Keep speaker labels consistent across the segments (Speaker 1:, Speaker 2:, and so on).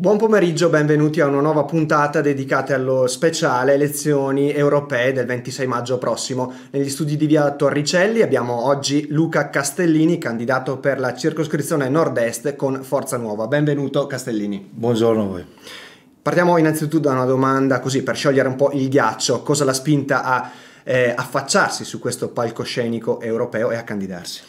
Speaker 1: Buon pomeriggio, benvenuti a una nuova puntata dedicata allo speciale elezioni europee del 26 maggio prossimo. Negli studi di via Torricelli abbiamo oggi Luca Castellini, candidato per la circoscrizione nord-est con Forza Nuova. Benvenuto Castellini. Buongiorno a voi. Partiamo innanzitutto da una domanda così per sciogliere un po' il ghiaccio. Cosa l'ha spinta a eh, affacciarsi su questo palcoscenico europeo e a candidarsi?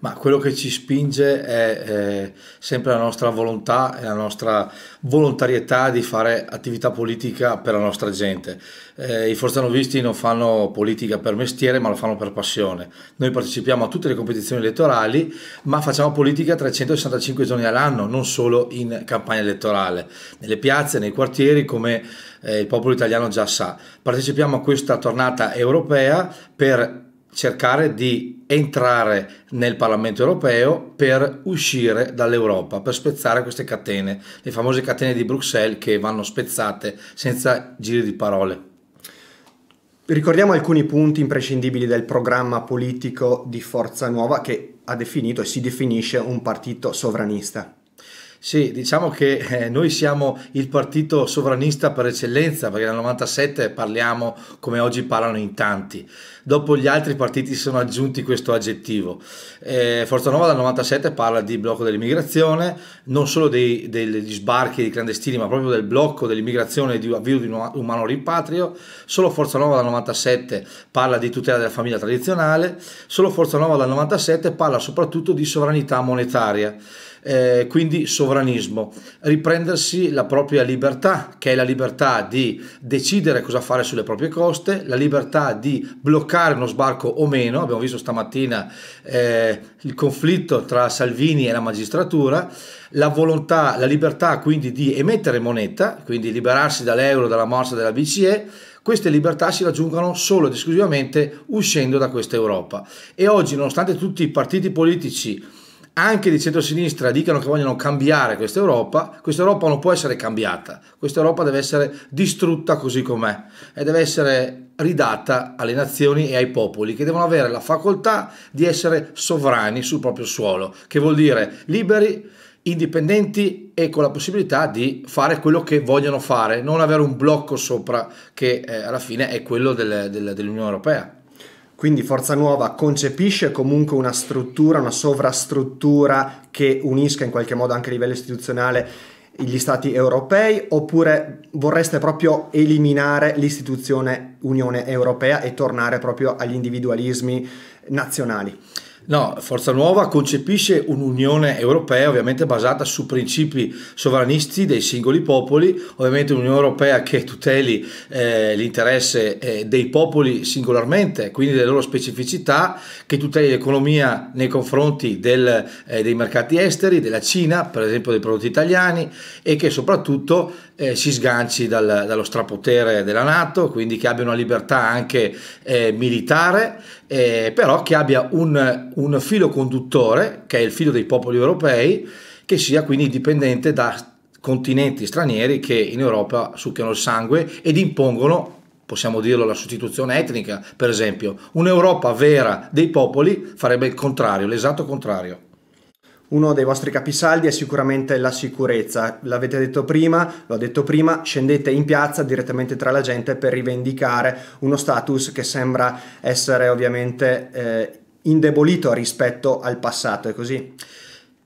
Speaker 1: ma quello che ci spinge è, è sempre la nostra
Speaker 2: volontà e la nostra volontarietà di fare attività politica per la nostra gente. Eh, I forzanovisti non fanno politica per mestiere, ma lo fanno per passione. Noi partecipiamo a tutte le competizioni elettorali, ma facciamo politica 365 giorni all'anno, non solo in campagna elettorale, nelle piazze, nei quartieri, come eh, il popolo italiano già sa. Partecipiamo a questa tornata europea per cercare di entrare nel Parlamento europeo per uscire dall'Europa, per spezzare queste catene, le famose catene di Bruxelles che vanno spezzate senza giri di parole.
Speaker 1: Ricordiamo alcuni punti imprescindibili del programma politico di Forza Nuova che ha definito e si definisce un partito sovranista.
Speaker 2: Sì, diciamo che eh, noi siamo il partito sovranista per eccellenza, perché nel 97 parliamo come oggi parlano in tanti. Dopo gli altri partiti si sono aggiunti questo aggettivo. Eh, Forza Nuova dal 97 parla di blocco dell'immigrazione, non solo dei, degli sbarchi di clandestini, ma proprio del blocco dell'immigrazione e di avvio di un umano rimpatrio. Solo Forza Nuova dal 97 parla di tutela della famiglia tradizionale. Solo Forza Nuova dal 97 parla soprattutto di sovranità monetaria. Eh, quindi sovranità sovranismo, riprendersi la propria libertà, che è la libertà di decidere cosa fare sulle proprie coste, la libertà di bloccare uno sbarco o meno, abbiamo visto stamattina eh, il conflitto tra Salvini e la magistratura, la volontà, la libertà quindi di emettere moneta, quindi liberarsi dall'euro, dalla morsa della BCE, queste libertà si raggiungono solo ed esclusivamente uscendo da questa Europa. E oggi, nonostante tutti i partiti politici anche di centrosinistra dicano che vogliono cambiare questa Europa, questa Europa non può essere cambiata, questa Europa deve essere distrutta così com'è e deve essere ridata alle nazioni e ai popoli che devono avere la facoltà di essere sovrani sul proprio suolo, che vuol dire liberi, indipendenti e con la possibilità di fare quello che vogliono fare, non avere un blocco sopra che
Speaker 1: eh, alla fine è quello del, del, dell'Unione Europea. Quindi Forza Nuova concepisce comunque una struttura, una sovrastruttura che unisca in qualche modo anche a livello istituzionale gli stati europei oppure vorreste proprio eliminare l'istituzione Unione Europea e tornare proprio agli individualismi nazionali?
Speaker 2: No, Forza Nuova concepisce un'Unione Europea ovviamente basata su principi sovranisti dei singoli popoli, ovviamente un'Unione Europea che tuteli eh, l'interesse eh, dei popoli singolarmente, quindi delle loro specificità, che tuteli l'economia nei confronti del, eh, dei mercati esteri, della Cina, per esempio dei prodotti italiani e che soprattutto eh, si sganci dal, dallo strapotere della Nato, quindi che abbia una libertà anche eh, militare, eh, però che abbia un, un filo conduttore, che è il filo dei popoli europei, che sia quindi dipendente da continenti stranieri che in Europa succhiano il sangue ed impongono possiamo dirlo, la sostituzione etnica, per esempio. Un'Europa vera dei popoli
Speaker 1: farebbe il contrario, l'esatto contrario. Uno dei vostri capisaldi è sicuramente la sicurezza. L'avete detto prima, l'ho detto prima, scendete in piazza direttamente tra la gente per rivendicare uno status che sembra essere ovviamente eh, indebolito rispetto al passato, è così?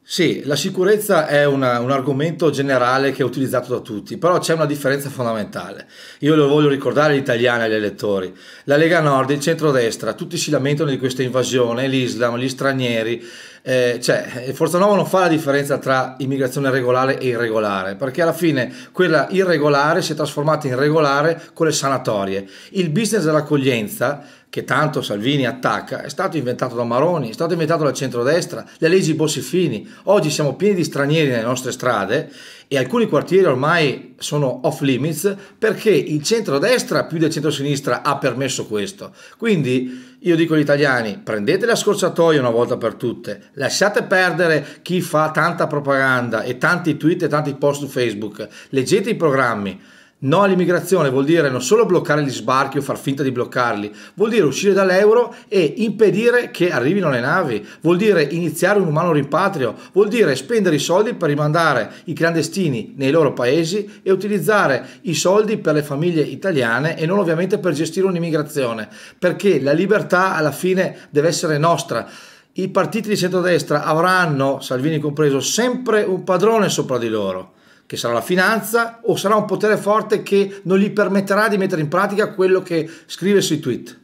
Speaker 1: Sì, la sicurezza è una, un
Speaker 2: argomento generale che è utilizzato da tutti, però c'è una differenza fondamentale. Io lo voglio ricordare agli italiani e agli elettori. La Lega Nord, il centrodestra, tutti si lamentano di questa invasione, l'Islam, gli stranieri, eh, cioè eh, Forza Nuova non fa la differenza tra immigrazione regolare e irregolare, perché alla fine quella irregolare si è trasformata in regolare con le sanatorie. Il business dell'accoglienza che tanto Salvini attacca, è stato inventato da Maroni, è stato inventato dal centrodestra, le leggi Bossifini. Oggi siamo pieni di stranieri nelle nostre strade e alcuni quartieri ormai sono off limits perché il centro-destra più del centro-sinistra ha permesso questo. Quindi io dico agli italiani prendete la scorciatoia una volta per tutte, lasciate perdere chi fa tanta propaganda e tanti tweet e tanti post su Facebook, leggete i programmi. No all'immigrazione vuol dire non solo bloccare gli sbarchi o far finta di bloccarli, vuol dire uscire dall'euro e impedire che arrivino le navi, vuol dire iniziare un umano rimpatrio, vuol dire spendere i soldi per rimandare i clandestini nei loro paesi e utilizzare i soldi per le famiglie italiane e non ovviamente per gestire un'immigrazione, perché la libertà alla fine deve essere nostra i partiti di centrodestra avranno, Salvini compreso, sempre un padrone sopra di loro che sarà la finanza, o sarà un potere forte che non gli permetterà di mettere in
Speaker 1: pratica quello che scrive sui tweet.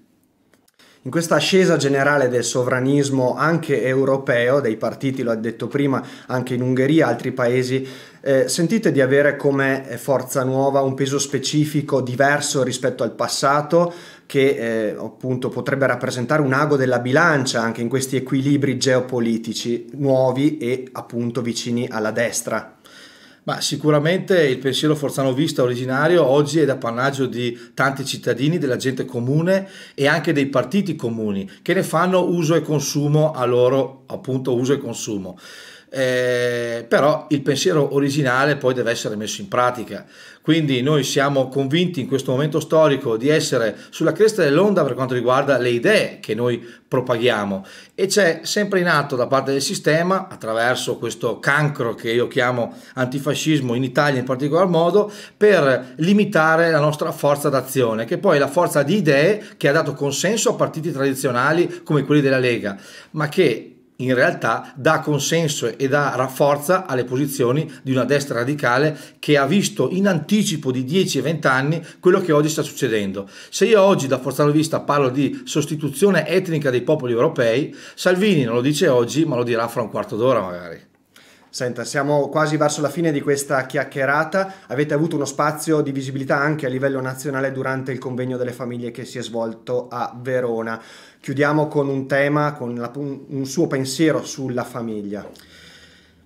Speaker 1: In questa ascesa generale del sovranismo anche europeo, dei partiti, lo ha detto prima, anche in Ungheria, altri paesi, eh, sentite di avere come forza nuova un peso specifico diverso rispetto al passato che eh, appunto potrebbe rappresentare un ago della bilancia anche in questi equilibri geopolitici nuovi e appunto vicini alla destra.
Speaker 2: Ma sicuramente il pensiero forzanovista originario oggi è d'appannaggio di tanti cittadini, della gente comune e anche dei partiti comuni che ne fanno uso e consumo a loro appunto uso e consumo eh, però il pensiero originale poi deve essere messo in pratica. Quindi noi siamo convinti in questo momento storico di essere sulla cresta dell'onda per quanto riguarda le idee che noi propaghiamo e c'è sempre in atto da parte del sistema, attraverso questo cancro che io chiamo antifascismo in Italia in particolar modo, per limitare la nostra forza d'azione, che poi è la forza di idee che ha dato consenso a partiti tradizionali come quelli della Lega, ma che in realtà dà consenso e dà rafforza alle posizioni di una destra radicale che ha visto in anticipo di 10 e 20 anni quello che oggi sta succedendo. Se io oggi da Forzano Vista parlo di sostituzione etnica dei popoli europei,
Speaker 1: Salvini non lo dice oggi ma lo dirà fra un quarto d'ora magari. Senta, siamo quasi verso la fine di questa chiacchierata. Avete avuto uno spazio di visibilità anche a livello nazionale durante il convegno delle famiglie che si è svolto a Verona. Chiudiamo con un tema, con la, un suo pensiero sulla famiglia.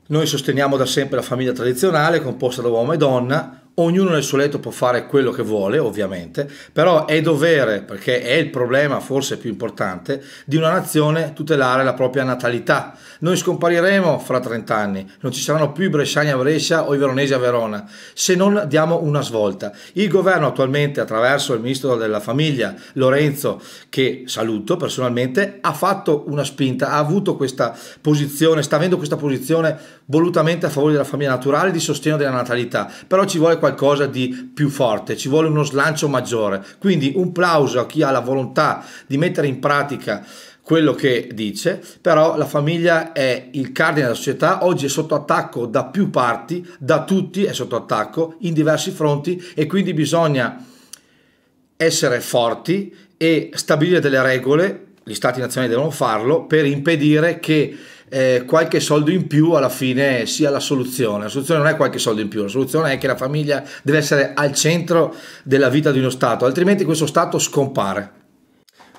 Speaker 2: Noi sosteniamo da sempre la famiglia tradizionale composta da uomo e donna, Ognuno nel suo letto può fare quello che vuole, ovviamente, però è dovere, perché è il problema forse più importante, di una nazione tutelare la propria natalità. Noi scompariremo fra 30 anni, non ci saranno più i bresciani a Brescia o i veronesi a Verona, se non diamo una svolta. Il governo attualmente, attraverso il ministro della famiglia Lorenzo, che saluto personalmente, ha fatto una spinta, ha avuto questa posizione, sta avendo questa posizione volutamente a favore della famiglia naturale, di sostegno della natalità, però ci vuole qualcosa di più forte, ci vuole uno slancio maggiore. Quindi un plauso a chi ha la volontà di mettere in pratica quello che dice, però la famiglia è il cardine della società, oggi è sotto attacco da più parti, da tutti è sotto attacco, in diversi fronti e quindi bisogna essere forti e stabilire delle regole, gli stati nazionali devono farlo, per impedire che eh, qualche soldo in più alla fine sia la soluzione. La soluzione non è qualche soldo in più, la soluzione è che la famiglia deve essere al centro della vita di uno Stato, altrimenti
Speaker 1: questo Stato scompare.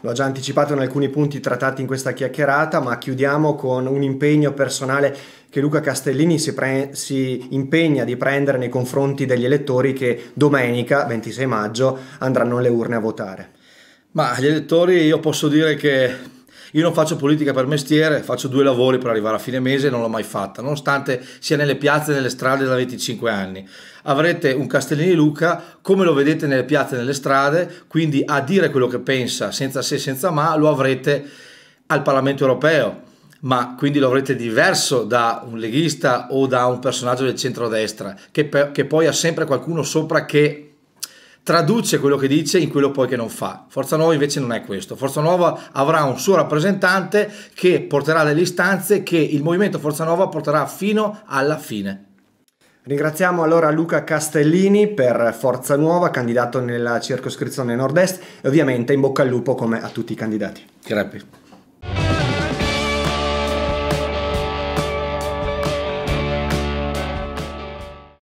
Speaker 1: L'ho già anticipato in alcuni punti trattati in questa chiacchierata, ma chiudiamo con un impegno personale che Luca Castellini si, pre- si, impegna di prendere nei confronti degli elettori che domenica, 26 maggio, andranno alle urne a votare.
Speaker 2: Ma gli elettori io posso dire che io non faccio politica per mestiere, faccio due lavori per arrivare a fine mese e non l'ho mai fatta, nonostante sia nelle piazze e nelle strade da 25 anni. Avrete un Castellini Luca, come lo vedete nelle piazze e nelle strade, quindi a dire quello che pensa senza se e senza ma, lo avrete al Parlamento europeo, ma quindi lo avrete diverso da un leghista o da un personaggio del centrodestra, che, che poi ha sempre qualcuno sopra che traduce quello che dice in quello poi che non fa. Forza Nuova invece non è questo. Forza Nuova avrà un suo rappresentante che
Speaker 1: porterà delle istanze che il movimento Forza Nuova porterà fino alla fine. Ringraziamo allora Luca Castellini per Forza Nuova, candidato nella circoscrizione nord-est e ovviamente in bocca al lupo come a tutti i candidati.
Speaker 2: Grazie.